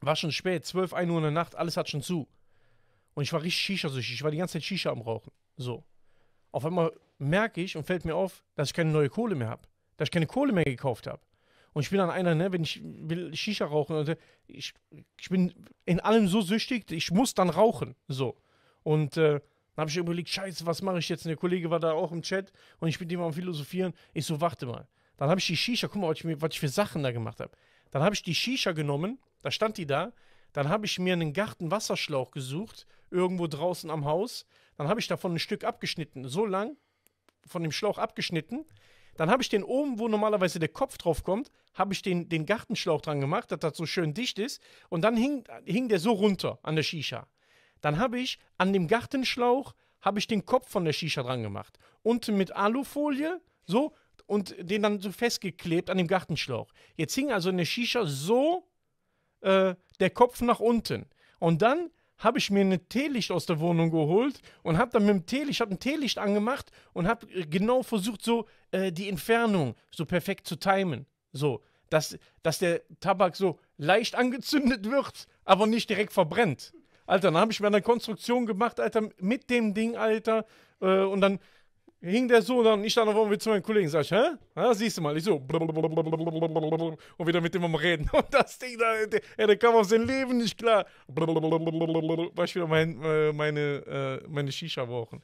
War schon spät, 12, 1 Uhr in der Nacht, alles hat schon zu. Und ich war richtig Shisha-süchtig. Ich war die ganze Zeit Shisha am Rauchen. So. Auf einmal merke ich und fällt mir auf, dass ich keine neue Kohle mehr habe. Dass ich keine Kohle mehr gekauft habe. Und ich bin dann einer, ne, wenn ich will Shisha rauchen, und ich, ich bin in allem so süchtig, ich muss dann rauchen. So. Und äh, dann habe ich überlegt, scheiße, was mache ich jetzt? Und der Kollege war da auch im Chat und ich bin dem am Philosophieren. Ich so, warte mal. Dann habe ich die Shisha, guck mal, was ich, was ich für Sachen da gemacht habe. Dann habe ich die Shisha genommen da stand die da. Dann habe ich mir einen Gartenwasserschlauch gesucht, irgendwo draußen am Haus. Dann habe ich davon ein Stück abgeschnitten, so lang von dem Schlauch abgeschnitten. Dann habe ich den oben, wo normalerweise der Kopf drauf kommt, habe ich den, den Gartenschlauch dran gemacht, dass das so schön dicht ist. Und dann hing, hing der so runter an der Shisha. Dann habe ich an dem Gartenschlauch habe ich den Kopf von der Shisha dran gemacht. Unten mit Alufolie, so, und den dann so festgeklebt an dem Gartenschlauch. Jetzt hing also eine Shisha so äh, der Kopf nach unten. Und dann habe ich mir ein Teelicht aus der Wohnung geholt und habe dann mit dem Teelicht, habe ein Teelicht angemacht und habe genau versucht, so äh, die Entfernung so perfekt zu timen. So, dass, dass der Tabak so leicht angezündet wird, aber nicht direkt verbrennt. Alter, dann habe ich mir eine Konstruktion gemacht, Alter, mit dem Ding, Alter. Äh, und dann hing der so dann, ich stand auf zu meinen Kollegen, sag ich, hä? Ja, siehst du mal, ich so, und wieder mit dem am Reden. Und das Ding da, der, der kam aus dem Leben nicht klar. War ich wieder mein, äh, meine, äh, meine Shisha wochen